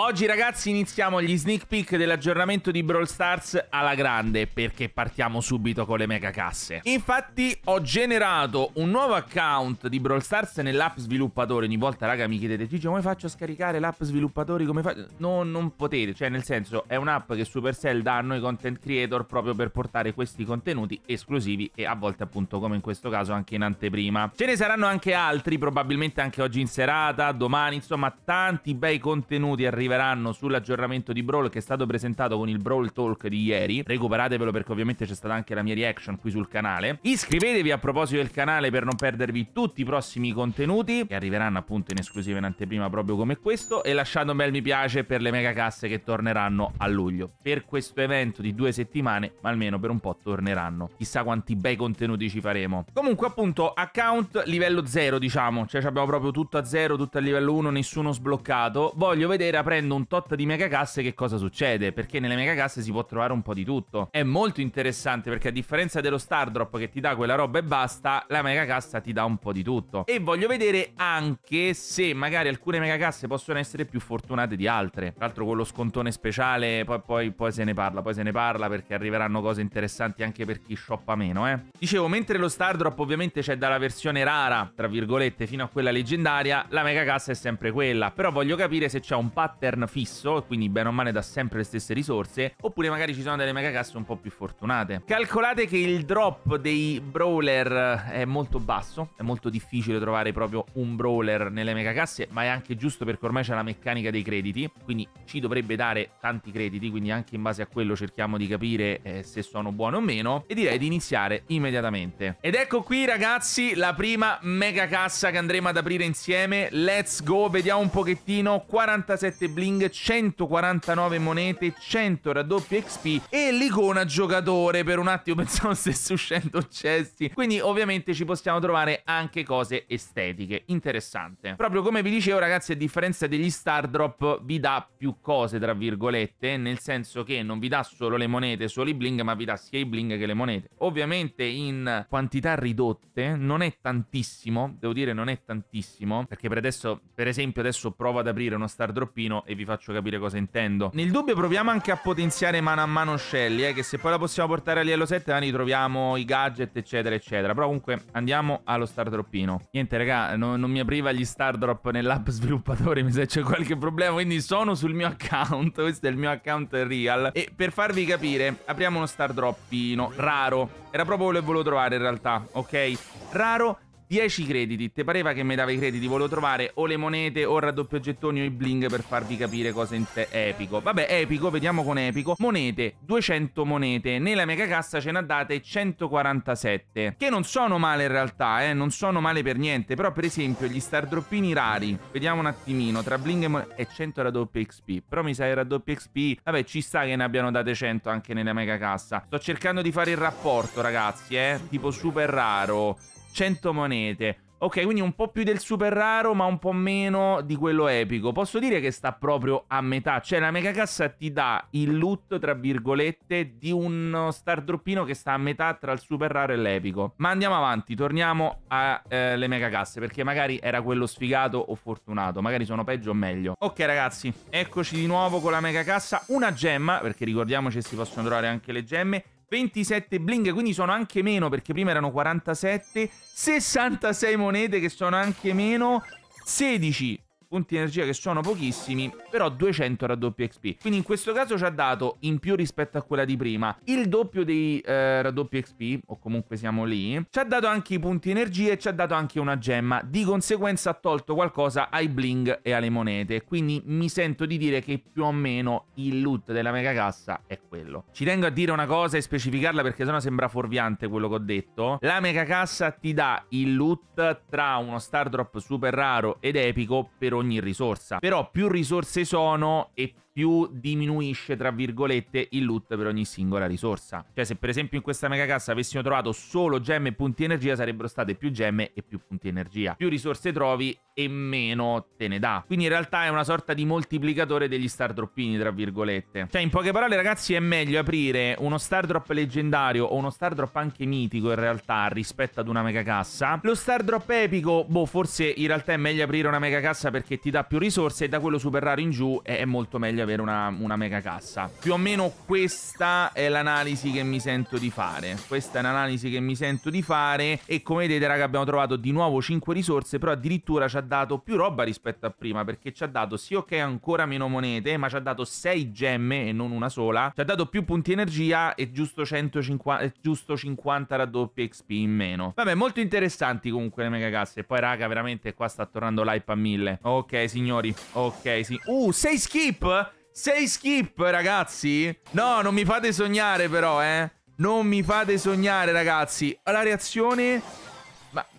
Oggi ragazzi iniziamo gli sneak peek dell'aggiornamento di Brawl Stars alla grande perché partiamo subito con le mega casse. Infatti ho generato un nuovo account di Brawl Stars nell'app sviluppatore. Ogni volta raga mi chiedete Gigi come faccio a scaricare l'app sviluppatore? Come faccio? No, non potete, cioè nel senso è un'app che Supercell dà a noi content creator proprio per portare questi contenuti esclusivi e a volte appunto come in questo caso anche in anteprima. Ce ne saranno anche altri probabilmente anche oggi in serata, domani, insomma tanti bei contenuti arriveranno arriveranno sull'aggiornamento di Brawl che è stato presentato con il Brawl Talk di ieri. Recuperatevelo perché ovviamente c'è stata anche la mia reaction qui sul canale. Iscrivetevi a proposito del canale per non perdervi tutti i prossimi contenuti che arriveranno appunto in esclusiva in anteprima proprio come questo e lasciate un bel mi piace per le mega casse che torneranno a luglio. Per questo evento di due settimane, ma almeno per un po' torneranno. Chissà quanti bei contenuti ci faremo. Comunque appunto account livello 0 diciamo, cioè abbiamo proprio tutto a 0, tutto a livello 1, nessuno sbloccato. Voglio vedere a presto aprendo un tot di megacasse che cosa succede? Perché nelle megacasse si può trovare un po' di tutto. È molto interessante perché a differenza dello Stardrop che ti dà quella roba e basta, la megacassa ti dà un po' di tutto. E voglio vedere anche se magari alcune megacasse possono essere più fortunate di altre. Tra l'altro con lo scontone speciale poi, poi, poi se ne parla, poi se ne parla perché arriveranno cose interessanti anche per chi shoppa meno, eh. Dicevo, mentre lo Stardrop ovviamente c'è dalla versione rara, tra virgolette, fino a quella leggendaria, la megacassa è sempre quella. Però voglio capire se c'è un patto pattern fisso, quindi bene o male dà sempre le stesse risorse, oppure magari ci sono delle megacasse un po' più fortunate. Calcolate che il drop dei brawler eh, è molto basso, è molto difficile trovare proprio un brawler nelle megacasse, ma è anche giusto perché ormai c'è la meccanica dei crediti, quindi ci dovrebbe dare tanti crediti, quindi anche in base a quello cerchiamo di capire eh, se sono buone o meno e direi di iniziare immediatamente. Ed ecco qui ragazzi la prima mega cassa che andremo ad aprire insieme, let's go, vediamo un pochettino, 47 monete bling, 149 monete, 100 raddoppi XP e l'icona giocatore. Per un attimo pensavo stesse uscendo cessi. Quindi ovviamente ci possiamo trovare anche cose estetiche. Interessante. Proprio come vi dicevo ragazzi, a differenza degli star drop vi dà più cose tra virgolette, nel senso che non vi dà solo le monete, solo i bling, ma vi dà sia i bling che le monete. Ovviamente in quantità ridotte non è tantissimo, devo dire non è tantissimo, perché per adesso, per esempio adesso provo ad aprire uno star droppino e vi faccio capire cosa intendo. Nel dubbio proviamo anche a potenziare mano a mano Shelly, eh, che se poi la possiamo portare a livello 7 la troviamo i gadget, eccetera, eccetera. Però comunque andiamo allo star droppino. Niente, raga, no, non mi apriva gli star drop nell'app sviluppatore, mi sa c'è qualche problema, quindi sono sul mio account, questo è il mio account real. E per farvi capire, apriamo uno star droppino raro. Era proprio quello che volevo trovare in realtà, ok? Raro 10 crediti. Te pareva che mi dava i crediti? Volevo trovare o le monete o il raddoppio gettoni o i bling per farvi capire cosa è epico. Vabbè, epico, vediamo con epico. Monete, 200 monete. Nella mega cassa ce n'ha date 147. Che non sono male in realtà, eh. Non sono male per niente. Però, per esempio, gli stardroppini rari. Vediamo un attimino. Tra bling e monete. E 100 raddoppio XP. Però mi sa che raddoppio XP. Vabbè, ci sta che ne abbiano date 100 anche nella mega cassa. Sto cercando di fare il rapporto, ragazzi, eh. Tipo super raro. 100 monete. Ok, quindi un po' più del super raro, ma un po' meno di quello epico. Posso dire che sta proprio a metà. Cioè, la megacassa ti dà il loot, tra virgolette, di un star droppino che sta a metà tra il super raro e l'epico. Ma andiamo avanti, torniamo alle eh, megacasse, perché magari era quello sfigato o fortunato. Magari sono peggio o meglio. Ok, ragazzi, eccoci di nuovo con la megacassa. Una gemma, perché ricordiamoci che si possono trovare anche le gemme. 27 bling, quindi sono anche meno perché prima erano 47, 66 monete che sono anche meno, 16 punti energia che sono pochissimi, però 200 raddoppio XP. Quindi in questo caso ci ha dato, in più rispetto a quella di prima, il doppio dei eh, raddoppio XP, o comunque siamo lì, ci ha dato anche i punti energia e ci ha dato anche una gemma. Di conseguenza ha tolto qualcosa ai bling e alle monete, quindi mi sento di dire che più o meno il loot della mega cassa è quello. Ci tengo a dire una cosa e specificarla perché sennò sembra fuorviante quello che ho detto. La mega cassa ti dà il loot tra uno star drop super raro ed epico per ogni risorsa. Però più risorse sono e più diminuisce, tra virgolette, il loot per ogni singola risorsa. Cioè, se per esempio in questa mega cassa avessimo trovato solo gemme e punti energia, sarebbero state più gemme e più punti energia. Più risorse trovi e meno te ne dà. Quindi in realtà è una sorta di moltiplicatore degli star droppini, tra virgolette. Cioè, in poche parole, ragazzi, è meglio aprire uno star drop leggendario o uno star drop anche mitico, in realtà, rispetto ad una mega cassa. Lo star drop epico, boh, forse in realtà è meglio aprire una mega cassa perché ti dà più risorse e da quello super raro in giù è molto meglio avere una, una mega cassa. Più o meno questa è l'analisi che mi sento di fare. Questa è l'analisi che mi sento di fare e come vedete raga abbiamo trovato di nuovo 5 risorse, però addirittura ci ha dato più roba rispetto a prima perché ci ha dato sì ok ancora meno monete, ma ci ha dato 6 gemme e non una sola. Ci ha dato più punti energia e giusto, 150, giusto 50 raddoppi XP in meno. Vabbè, molto interessanti comunque le mega casse. Poi raga, veramente qua sta tornando l'hype a 1000. Ok, signori. Ok, sì. Uh, 6 skip? 6 skip, ragazzi? No, non mi fate sognare però, eh. Non mi fate sognare, ragazzi. La reazione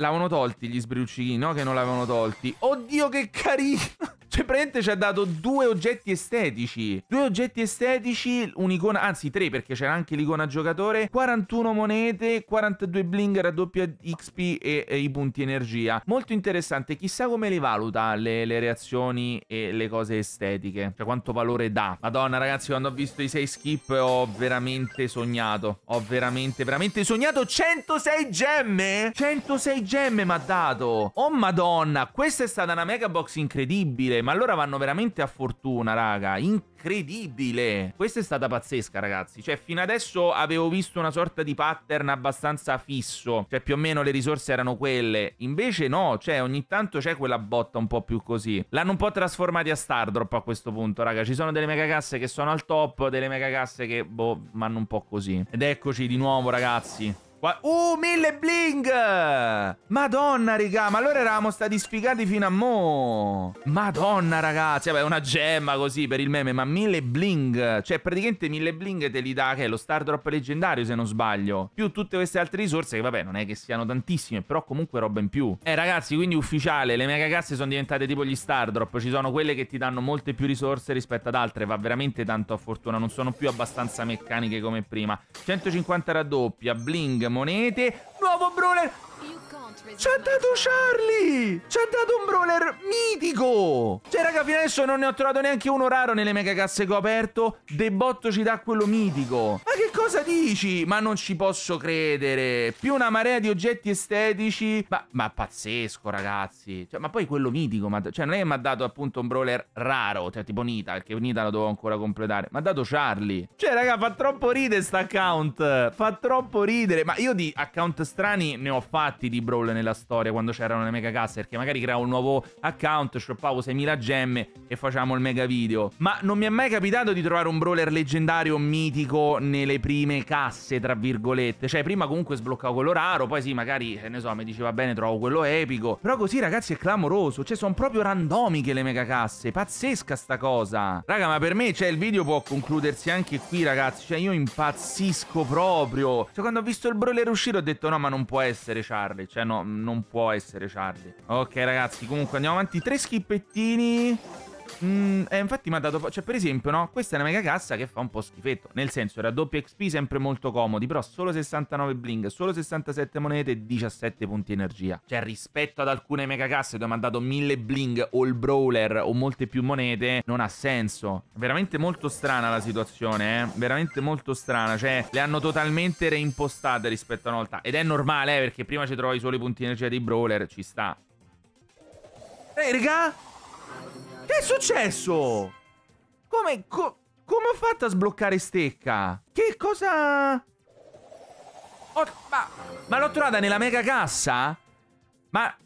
L'avevano tolti gli sbrilluccichini, no? Che non l'avevano tolti. Oddio, che carino! Cioè, praticamente ci ha dato due oggetti estetici. Due oggetti estetici, un'icona, anzi tre perché c'era anche l'icona giocatore, 41 monete, 42 bling, raddoppia XP e, e, i punti energia. Molto interessante, chissà come li valuta le, le, reazioni e le cose estetiche. Cioè quanto valore dà. Madonna ragazzi, quando ho visto i 6 skip ho veramente sognato. Ho veramente, veramente sognato 106 gemme! 106 gemme! gemme mi ha dato! Oh madonna, questa è stata una mega box incredibile, ma allora vanno veramente a fortuna, raga. Incredibile! Questa è stata pazzesca, ragazzi. Cioè, fino adesso avevo visto una sorta di pattern abbastanza fisso. Cioè, più o meno le risorse erano quelle. Invece no, cioè, ogni tanto c'è quella botta un po' più così. L'hanno un po' trasformati a Stardrop a questo punto, raga. Ci sono delle megacasse che sono al top, delle megacasse che, boh, vanno un po' così. Ed eccoci di nuovo, ragazzi. Uh, mille bling! Madonna, raga, ma allora eravamo stati sfigati fino a mo'. Madonna, ragazzi, vabbè, una gemma così per il meme, ma mille bling. Cioè, praticamente mille bling te li dà, che è lo star drop leggendario, se non sbaglio. Più tutte queste altre risorse, che vabbè, non è che siano tantissime, però comunque roba in più. Eh, ragazzi, quindi ufficiale, le mega casse sono diventate tipo gli star drop. Ci sono quelle che ti danno molte più risorse rispetto ad altre. Va veramente tanto a fortuna, non sono più abbastanza meccaniche come prima. 150 raddoppia, bling, monete. Nuovo brawler! Ci ha dato Charlie! Ci ha dato un brawler mitico! Cioè, raga, fino adesso non ne ho trovato neanche uno raro nelle mega casse che ho aperto. Debotto ci dà quello mitico. Ma che cosa dici? Ma non ci posso credere. Più una marea di oggetti estetici. Ma, ma pazzesco, ragazzi. Cioè, ma poi quello mitico. Ma, cioè, non è che mi ha dato appunto un brawler raro. Cioè, tipo Nita, perché Nita la devo ancora completare. Ma ha dato Charlie. Cioè, raga, fa troppo ridere sta account. Fa troppo ridere. Ma io di account strani ne ho fatti di brawler nella storia quando c'erano le mega casse. Perché magari creavo un nuovo nuovo account, shoppavo 6.000 gemme e facciamo il mega video. Ma non mi è mai capitato di trovare un brawler leggendario mitico nelle prime casse, tra virgolette. Cioè, prima comunque sbloccavo quello raro, poi sì, magari, eh, ne so, mi diceva bene, trovo quello epico. Però così, ragazzi, è clamoroso. Cioè, sono proprio randomiche le mega casse. Pazzesca sta cosa. Raga, ma per me, cioè, il video può concludersi anche qui, ragazzi. Cioè, io impazzisco proprio. Cioè, quando ho visto il brawler uscire ho detto no, ma non può essere Charlie. Cioè, no, non può essere Charlie. Ok, ragazzi, comunque... Comunque, andiamo avanti. Tre schippettini. Mm, eh, infatti mi ha dato... Cioè, per esempio, no? Questa è una mega cassa che fa un po' schifetto. Nel senso, era doppio XP sempre molto comodi, però solo 69 bling, solo 67 monete e 17 punti energia. Cioè, rispetto ad alcune mega casse dove mi ha dato 1000 bling o il brawler o molte più monete, non ha senso. Veramente molto strana la situazione, eh? Veramente molto strana. Cioè, le hanno totalmente reimpostate rispetto a una volta. Ed è normale, eh? Perché prima ci trovi solo i punti energia di brawler, ci sta. Ehi, Che è successo? Come... Co come ho fatto a sbloccare stecca? Che cosa... Oh, ma, ma l'ho trovata nella mega cassa? Ma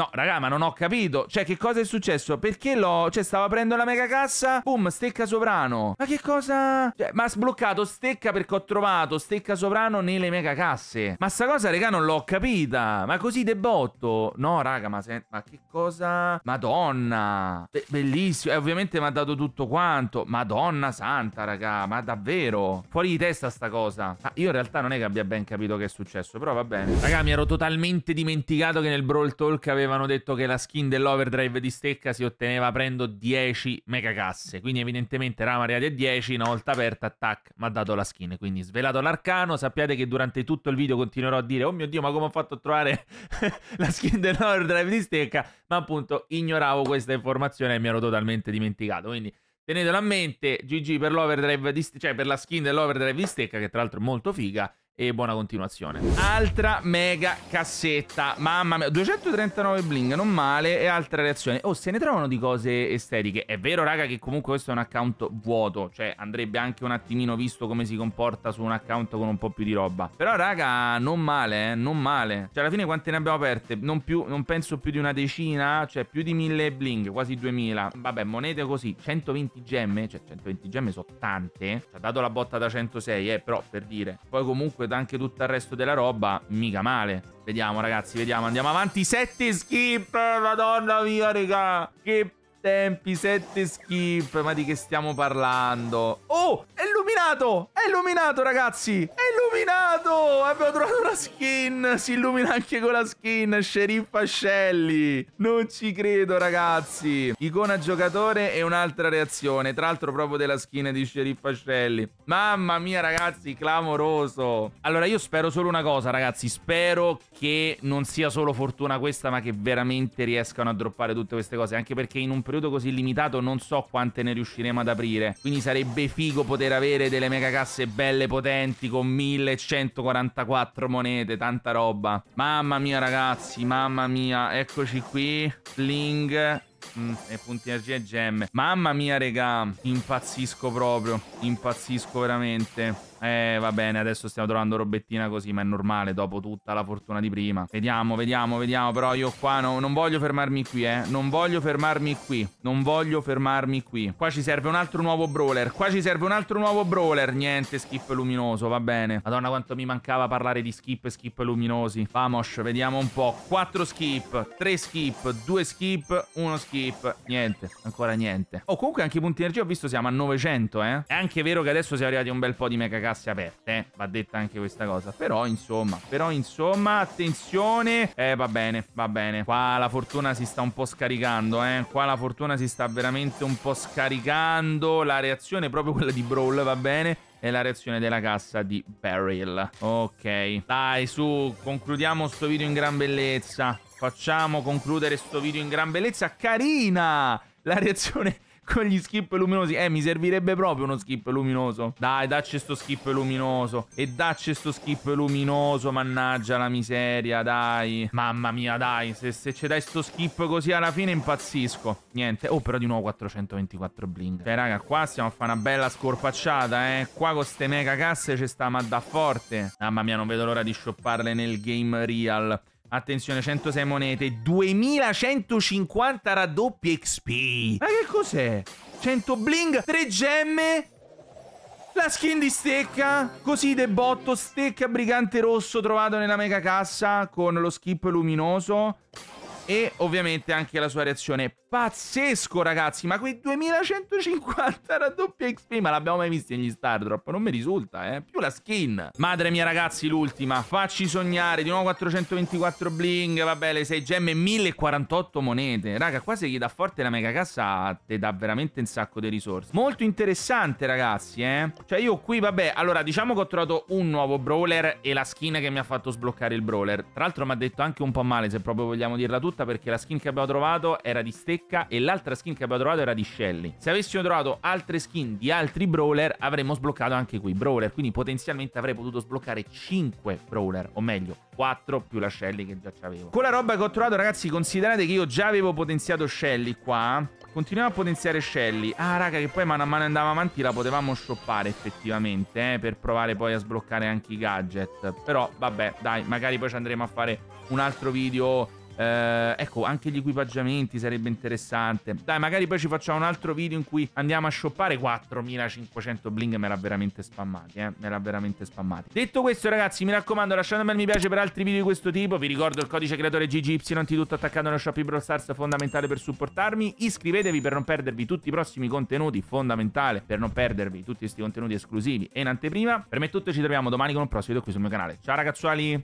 No, raga, ma non ho capito. Cioè, che cosa è successo? Perché l'ho... Cioè, stava aprendo la mega cassa. Boom, stecca sovrano. Ma che cosa... Cioè, ma ha sbloccato stecca perché ho trovato stecca sovrano nelle mega casse. Ma sta cosa, raga, non l'ho capita. Ma così debotto. No, raga, ma, se... ma che cosa... Madonna. Be bellissimo. E eh, ovviamente mi ha dato tutto quanto. Madonna santa, raga. Ma davvero? Fuori di testa sta cosa. Ah, io in realtà non è che abbia ben capito che è successo, però va bene. Raga, mi ero totalmente dimenticato che nel Brawl Talk avevo avevano detto che la skin dell'overdrive di stecca si otteneva prendo 10 megacasse. Quindi, evidentemente, eravamo arrivati a 10. Una volta aperta, tac, mi ha dato la skin. Quindi, svelato l'arcano. Sappiate che durante tutto il video continuerò a dire: Oh mio dio, ma come ho fatto a trovare la skin dell'overdrive di stecca? Ma appunto, ignoravo questa informazione e mi ero totalmente dimenticato. Quindi. Tenetelo a mente, GG per l'overdrive di, cioè per la skin dell'overdrive di stecca, che tra l'altro è molto figa, e buona continuazione. Altra mega cassetta, mamma mia, 239 bling, non male, e altra reazione. Oh, se ne trovano di cose estetiche. È vero, raga, che comunque questo è un account vuoto, cioè andrebbe anche un attimino visto come si comporta su un account con un po' più di roba. Però, raga, non male, eh, non male. Cioè, alla fine quante ne abbiamo aperte? Non, più, non penso più di una decina, cioè più di 1000 bling, quasi 2000. Vabbè, monete così, 120 gemme, cioè 120 gemme sono tante. Ci ha dato la botta da 106, eh, però, per dire. Poi comunque da anche tutto il resto della roba, mica male. Vediamo ragazzi, vediamo, andiamo avanti. Sette skip, madonna mia raga. Che tempi, sette skip, ma di che stiamo parlando? Oh, è illuminato! È illuminato, ragazzi! È illuminato! Abbiamo trovato una skin! Si illumina anche con la skin, sceriffa Ascelli! Non ci credo, ragazzi! Icona giocatore e un'altra reazione, tra l'altro proprio della skin di sceriffa Ascelli. Mamma mia, ragazzi, clamoroso! Allora, io spero solo una cosa, ragazzi. Spero che non sia solo fortuna questa, ma che veramente riescano a droppare tutte queste cose. Anche perché in un periodo così limitato non so quante ne riusciremo ad aprire. Quindi sarebbe figo poter avere avere delle megacasse belle potenti con 1144 monete, tanta roba. Mamma mia ragazzi, mamma mia, eccoci qui, Sling, Mm, e punti energia e gemme. Mamma mia, regà. Impazzisco proprio. Impazzisco veramente. Eh, va bene, adesso stiamo trovando robettina così, ma è normale dopo tutta la fortuna di prima. Vediamo, vediamo, vediamo. Però io qua no, non voglio fermarmi qui, eh. Non voglio fermarmi qui. Non voglio fermarmi qui. Qua ci serve un altro nuovo brawler. Qua ci serve un altro nuovo brawler. Niente, skip luminoso, va bene. Madonna quanto mi mancava parlare di skip e skip luminosi. Vamos, vediamo un po'. 4 skip, 3 skip, 2 skip, 1 skip. Niente, ancora niente. Oh, comunque anche i punti energia ho visto siamo a 900, eh. È anche vero che adesso siamo arrivati a un bel po' di mega casse aperte, eh. va detta anche questa cosa. Però insomma, però insomma, attenzione. Eh, va bene, va bene. Qua la fortuna si sta un po' scaricando, eh. Qua la fortuna si sta veramente un po' scaricando. La reazione è proprio quella di Brawl, va bene e la reazione della cassa di Beryl. Ok, dai su, concludiamo sto video in gran bellezza. Facciamo concludere sto video in gran bellezza. Carina la reazione con gli skip luminosi. Eh, mi servirebbe proprio uno skip luminoso. Dai, dacci sto skip luminoso. E dacci sto skip luminoso, mannaggia la miseria, dai. Mamma mia, dai, se, se ci dai sto skip così alla fine impazzisco. Niente. Oh, però di nuovo 424 bling. Beh, raga, qua stiamo a fare una bella scorpacciata, eh. Qua con queste mega casse ci sta ma da forte. Mamma mia, non vedo l'ora di shopparle nel game real. Attenzione, 106 monete, 2150 raddoppi XP. Ma che cos'è? 100 bling, 3 gemme, la skin di stecca, così de botto, stecca brigante rosso trovato nella mega cassa con lo skip luminoso e ovviamente anche la sua reazione Pazzesco, ragazzi, ma quei 2150 raddoppia XP, ma l'abbiamo mai visto negli Stardrop? Non mi risulta, eh. Più la skin. Madre mia, ragazzi, l'ultima. Facci sognare, di nuovo 424 bling, vabbè, le 6 gemme, 1048 monete. Raga, qua se gli dà forte la mega cassa, te dà veramente un sacco di risorse. Molto interessante, ragazzi, eh. Cioè, io qui, vabbè, allora, diciamo che ho trovato un nuovo brawler e la skin che mi ha fatto sbloccare il brawler. Tra l'altro mi ha detto anche un po' male, se proprio vogliamo dirla tutta, perché la skin che abbiamo trovato era di stecca secca e l'altra skin che abbiamo trovato era di Shelly. Se avessimo trovato altre skin di altri brawler avremmo sbloccato anche quei brawler, quindi potenzialmente avrei potuto sbloccare 5 brawler, o meglio 4 più la Shelly che già c'avevo. Con la roba che ho trovato ragazzi considerate che io già avevo potenziato Shelly qua, Continuiamo a potenziare Shelly. Ah, raga, che poi mano a mano andava avanti la potevamo shoppare effettivamente, eh, per provare poi a sbloccare anche i gadget. Però, vabbè, dai, magari poi ci andremo a fare un altro video eh, ecco, anche gli equipaggiamenti sarebbe interessante. Dai, magari poi ci facciamo un altro video in cui andiamo a shoppare 4500 bling me l'ha veramente spammati, eh. Me l'ha veramente spammati. Detto questo, ragazzi, mi raccomando, lasciate un bel mi piace per altri video di questo tipo. Vi ricordo il codice creatore GGY, non tutto attaccato nello shopping Brawl Stars, fondamentale per supportarmi. Iscrivetevi per non perdervi tutti i prossimi contenuti, fondamentale per non perdervi tutti questi contenuti esclusivi e in anteprima. Per me è tutto, ci troviamo domani con un prossimo video qui sul mio canale. Ciao ragazzuoli!